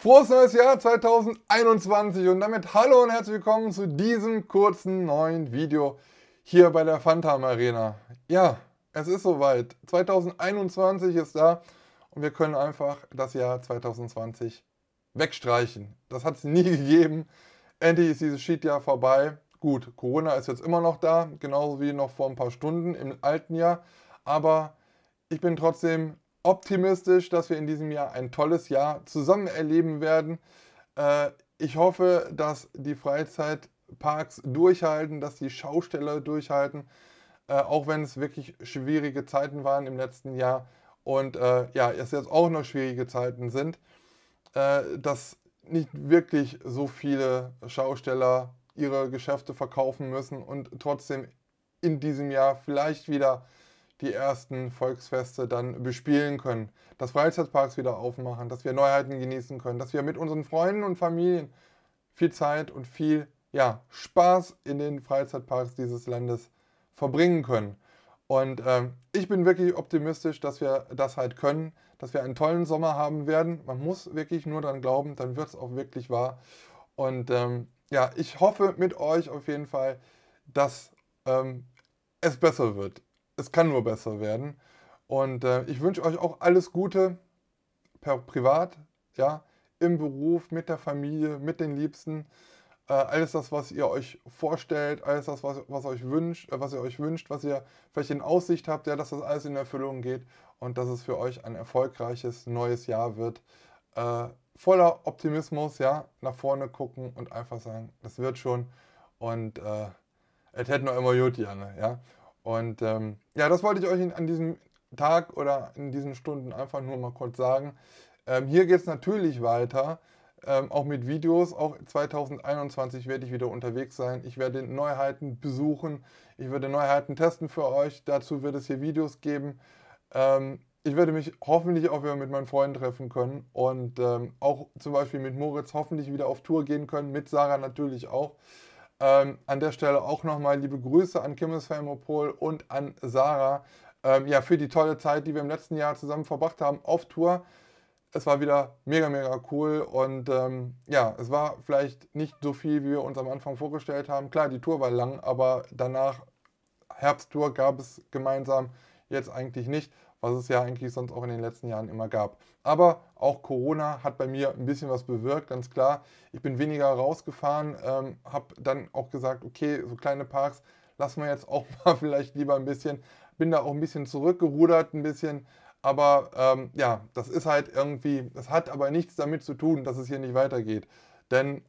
Frohes neues Jahr 2021 und damit hallo und herzlich willkommen zu diesem kurzen neuen Video hier bei der Phantom Arena. Ja, es ist soweit. 2021 ist da und wir können einfach das Jahr 2020 wegstreichen. Das hat es nie gegeben. Endlich ist dieses Cheat-Jahr vorbei. Gut, Corona ist jetzt immer noch da, genauso wie noch vor ein paar Stunden im alten Jahr. Aber ich bin trotzdem optimistisch, dass wir in diesem Jahr ein tolles Jahr zusammen erleben werden. Äh, ich hoffe, dass die Freizeitparks durchhalten, dass die Schausteller durchhalten, äh, auch wenn es wirklich schwierige Zeiten waren im letzten Jahr und äh, ja, es jetzt auch noch schwierige Zeiten sind, dass nicht wirklich so viele Schausteller ihre Geschäfte verkaufen müssen und trotzdem in diesem Jahr vielleicht wieder die ersten Volksfeste dann bespielen können, dass Freizeitparks wieder aufmachen, dass wir Neuheiten genießen können, dass wir mit unseren Freunden und Familien viel Zeit und viel ja, Spaß in den Freizeitparks dieses Landes verbringen können. Und ähm, ich bin wirklich optimistisch, dass wir das halt können, dass wir einen tollen Sommer haben werden. Man muss wirklich nur daran glauben, dann wird es auch wirklich wahr. Und ähm, ja, ich hoffe mit euch auf jeden Fall, dass ähm, es besser wird es kann nur besser werden. Und äh, ich wünsche euch auch alles Gute, per privat, ja, im Beruf, mit der Familie, mit den Liebsten. Äh, alles das, was ihr euch vorstellt, alles das, was, was, euch wünscht, äh, was ihr euch wünscht, was ihr vielleicht in Aussicht habt, ja, dass das alles in Erfüllung geht und dass es für euch ein erfolgreiches neues Jahr wird. Äh, voller Optimismus, ja, nach vorne gucken und einfach sagen, das wird schon. Und äh, es hätten noch immer gut, Janne, ja. Und ähm, ja, das wollte ich euch an diesem Tag oder in diesen Stunden einfach nur mal kurz sagen. Ähm, hier geht es natürlich weiter, ähm, auch mit Videos. Auch 2021 werde ich wieder unterwegs sein. Ich werde Neuheiten besuchen. Ich werde Neuheiten testen für euch. Dazu wird es hier Videos geben. Ähm, ich werde mich hoffentlich auch wieder mit meinen Freunden treffen können und ähm, auch zum Beispiel mit Moritz hoffentlich wieder auf Tour gehen können, mit Sarah natürlich auch. Ähm, an der Stelle auch nochmal liebe Grüße an Kimmes Helmopol und an Sarah ähm, ja, für die tolle Zeit, die wir im letzten Jahr zusammen verbracht haben auf Tour. Es war wieder mega, mega cool und ähm, ja, es war vielleicht nicht so viel, wie wir uns am Anfang vorgestellt haben. Klar, die Tour war lang, aber danach, Herbsttour gab es gemeinsam jetzt eigentlich nicht was es ja eigentlich sonst auch in den letzten Jahren immer gab. Aber auch Corona hat bei mir ein bisschen was bewirkt, ganz klar. Ich bin weniger rausgefahren, ähm, habe dann auch gesagt, okay, so kleine Parks lassen wir jetzt auch mal vielleicht lieber ein bisschen. Bin da auch ein bisschen zurückgerudert, ein bisschen. Aber ähm, ja, das ist halt irgendwie, das hat aber nichts damit zu tun, dass es hier nicht weitergeht. Denn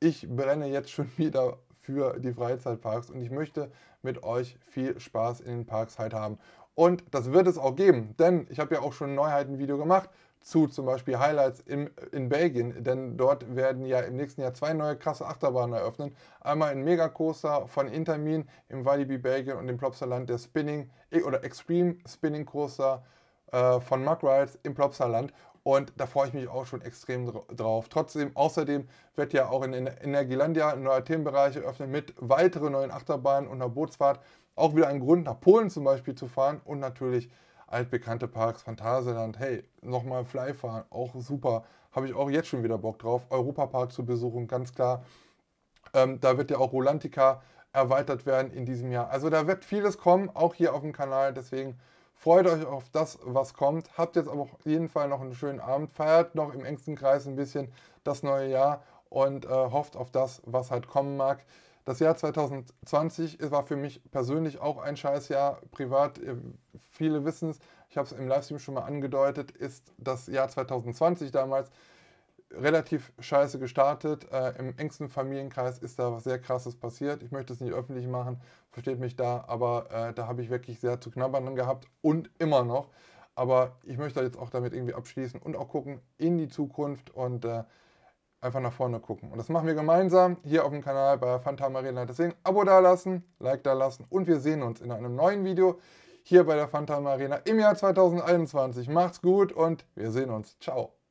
ich brenne jetzt schon wieder für die Freizeitparks und ich möchte mit euch viel Spaß in den Parks halt haben. Und das wird es auch geben, denn ich habe ja auch schon ein Neuheiten-Video gemacht zu zum Beispiel Highlights im, in Belgien, denn dort werden ja im nächsten Jahr zwei neue krasse Achterbahnen eröffnen. Einmal ein Megacoaster von Intermin im Walibi Belgien und im Plopsaland der Spinning eh, oder Extreme Spinning Coaster äh, von Mug Rides im Plopsaland und da freue ich mich auch schon extrem drauf. Trotzdem, außerdem wird ja auch in Energielandia ein neuer Themenbereich eröffnet mit weiteren neuen Achterbahnen und einer Bootsfahrt. Auch wieder ein Grund, nach Polen zum Beispiel zu fahren und natürlich altbekannte Parks, Phantasialand, hey, nochmal Fly fahren, auch super. Habe ich auch jetzt schon wieder Bock drauf. Europapark zu besuchen, ganz klar. Ähm, da wird ja auch Rolantica erweitert werden in diesem Jahr. Also da wird vieles kommen, auch hier auf dem Kanal. Deswegen Freut euch auf das, was kommt. Habt jetzt aber auf jeden Fall noch einen schönen Abend. Feiert noch im engsten Kreis ein bisschen das neue Jahr und äh, hofft auf das, was halt kommen mag. Das Jahr 2020 war für mich persönlich auch ein Scheißjahr. Privat, äh, viele wissen es, ich habe es im Livestream schon mal angedeutet, ist das Jahr 2020 damals relativ scheiße gestartet. Äh, Im engsten Familienkreis ist da was sehr Krasses passiert. Ich möchte es nicht öffentlich machen, versteht mich da, aber äh, da habe ich wirklich sehr zu knabbern gehabt und immer noch. Aber ich möchte jetzt auch damit irgendwie abschließen und auch gucken in die Zukunft und äh, einfach nach vorne gucken. Und das machen wir gemeinsam hier auf dem Kanal bei Fanta Marina. Deswegen Abo dalassen, Like dalassen und wir sehen uns in einem neuen Video hier bei der Phantom Arena im Jahr 2021. Macht's gut und wir sehen uns. Ciao.